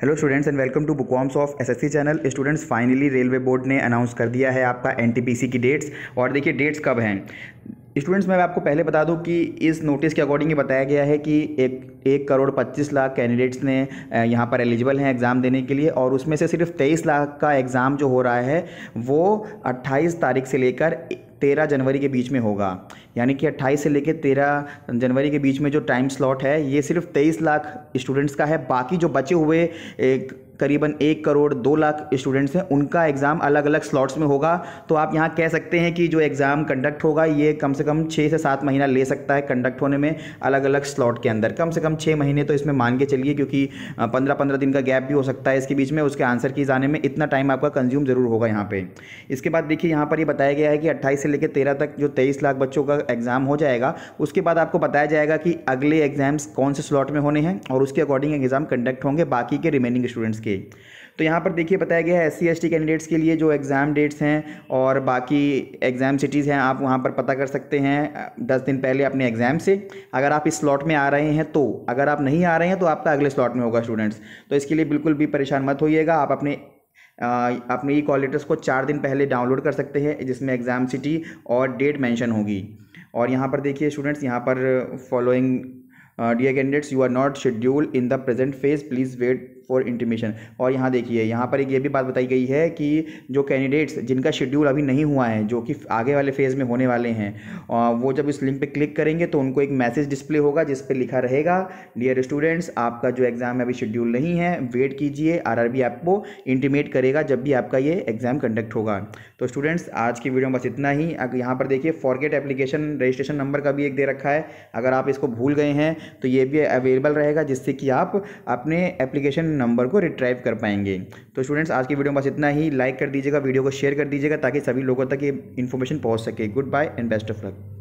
hello students and welcome to बुकॉम्स of SSC channel students finally railway board ने announce कर दिया है आपका एनटीपीसी की डेट्स और देखिए डेट्स कब हैं स्टूडेंट्स मैं आपको पहले बता दूं कि इस नोटिस के अकॉर्डिंग ये बताया गया है कि एक एक करोड़ पच्चीस लाख कैंडिडेट्स ने यहाँ पर एलिजिबल हैं एग्ज़ाम देने के लिए और उसमें से सिर्फ तेईस लाख का एग्ज़ाम जो हो रहा है वो अट्ठाईस तारीख से लेकर तेरह जनवरी के बीच में होगा यानी कि अट्ठाईस से लेकर तेरह जनवरी के बीच में जो टाइम स्लॉट है ये सिर्फ तेईस लाख स्टूडेंट्स का है बाकी जो बचे हुए एक करीबन एक करोड़ दो लाख स्टूडेंट्स हैं उनका एग्ज़ाम अलग अलग स्लॉट्स में होगा तो आप यहाँ कह सकते हैं कि जो एग्ज़ाम कंडक्ट होगा ये कम से कम छः से सात महीना ले सकता है कंडक्ट होने में अलग अलग स्लॉट के अंदर कम से कम छः महीने तो इसमें मान के चलिए क्योंकि पंद्रह पंद्रह दिन का गैप भी हो सकता है इसके बीच में उसके आंसर की जाने में इतना टाइम आपका कंज्यूम ज़रूर होगा यहाँ पर इसके बाद देखिए यहाँ पर ये यह बताया गया है कि अट्ठाईस से लेकर तेरह तक जो तेईस लाख बच्चों का एग्ज़ाम हो जाएगा उसके बाद आपको बताया जाएगा कि अगले एग्ज़ाम्स कौन से स्लॉट में होने हैं और उसके अकॉर्डिंग एग्ज़ाम कंडक्ट होंगे बाकी के रिमेनिंग स्टूडेंट्स के तो यहाँ पर देखिए बताया गया है एस सी कैंडिडेट्स के लिए जो एग्ज़ाम डेट्स हैं और बाकी एग्ज़ाम सिटीज़ हैं आप वहाँ पर पता कर सकते हैं दस दिन पहले अपने एग्ज़ाम से अगर आप इस स्लॉट में आ रहे हैं तो अगर आप नहीं आ रहे हैं तो आपका अगले स्लॉट में होगा स्टूडेंट्स तो इसके लिए बिल्कुल भी परेशान मत होइएगा आप अपने अपने ई कॉल लेटर्स को चार दिन पहले डाउनलोड कर सकते हैं जिसमें एग्ज़ाम सिटी और डेट मैंशन होगी और यहाँ पर देखिए स्टूडेंट्स यहाँ पर following dear candidates you are not scheduled in the present phase please wait for intimation और यहाँ देखिए यहाँ पर एक ये भी बात बताई गई है कि जो कैंडिडेट्स जिनका शेड्यूल अभी नहीं हुआ है जो कि आगे वाले फेज़ में होने वाले हैं वो जब इस लिंक पर क्लिक करेंगे तो उनको एक मैसेज डिस्प्ले होगा जिस पर लिखा रहेगा डियर स्टूडेंट्स आपका जो एग्ज़ाम है अभी शेड्यूल नहीं है वेट कीजिए बी आपको इंटीमेट करेगा जब भी आपका ये एग्ज़ाम कंडक्ट होगा तो स्टूडेंट्स आज की वीडियो में बस इतना ही यहाँ पर देखिए फॉरगेट एप्लीकेशन रजिस्ट्रेशन नंबर का भी एक दे रखा है अगर आप इसको भूल गए हैं तो ये भी अवेलेबल रहेगा जिससे कि आप अपने एप्लीकेशन नंबर को रिट्राइव कर पाएंगे तो स्टूडेंट्स आज की वीडियो में बस इतना ही लाइक कर दीजिएगा वीडियो को शेयर कर दीजिएगा ताकि सभी लोगों तक ये इन्फॉर्मेशन पहुँच सके goodbye and best of luck